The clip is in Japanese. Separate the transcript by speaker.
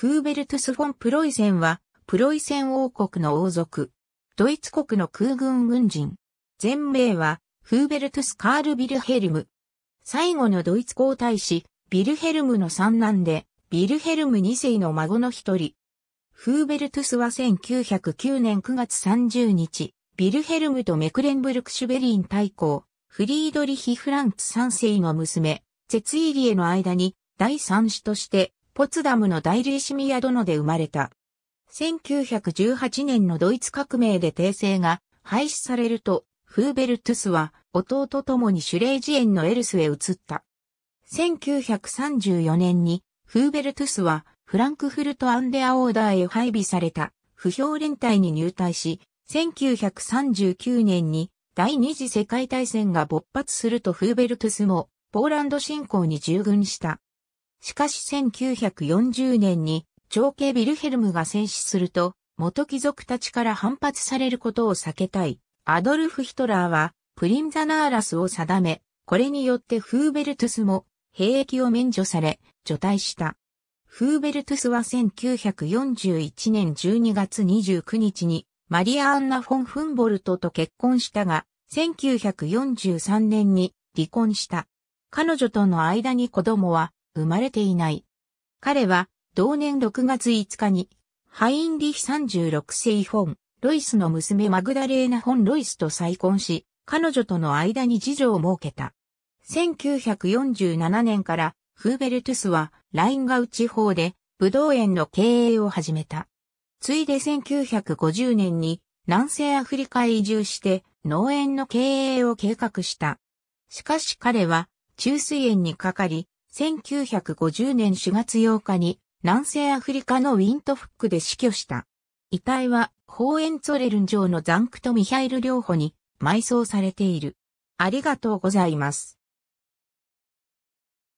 Speaker 1: フーベルトゥス・フォン・プロイセンは、プロイセン王国の王族。ドイツ国の空軍軍人。全名は、フーベルトゥス・カール・ビルヘルム。最後のドイツ皇太子、ビルヘルムの三男で、ビルヘルム2世の孫の一人。フーベルトゥスは1909年9月30日、ビルヘルムとメクレンブルク・シュベリン大公、フリードリヒ・フランツ3世の娘、ツェツイリエの間に、第三子として、ポツダムの大リーシミヤ殿で生まれた。1918年のドイツ革命で訂正が廃止されると、フーベルトゥスは弟ともにシュレージエンのエルスへ移った。1934年にフーベルトゥスはフランクフルト・アンデア・オーダーへ配備された不評連隊に入隊し、1939年に第二次世界大戦が勃発するとフーベルトゥスもポーランド侵攻に従軍した。しかし1940年に長兄ビルヘルムが戦死すると、元貴族たちから反発されることを避けたい。アドルフ・ヒトラーは、プリンザナーラスを定め、これによってフーベルトゥスも兵役を免除され、除隊した。フーベルトゥスは1941年12月29日にマリア・アンナ・フォン・フンボルトと結婚したが、1943年に離婚した。彼女との間に子供は生まれていない。彼は、同年6月5日に、ハインリヒ36世本、ロイスの娘マグダレーナ・本ロイスと再婚し、彼女との間に次女を設けた。1947年から、フーベルトゥスは、ラインガウ地方で、ブドウ園の経営を始めた。ついで1950年に、南西アフリカへ移住して、農園の経営を計画した。しかし彼は、中水園にかかり、1950年4月8日に南西アフリカのウィントフックで死去した。遺体は、ホーエンツォレルン城のザンクト・ミハイル両方に埋葬されている。ありがとうございます。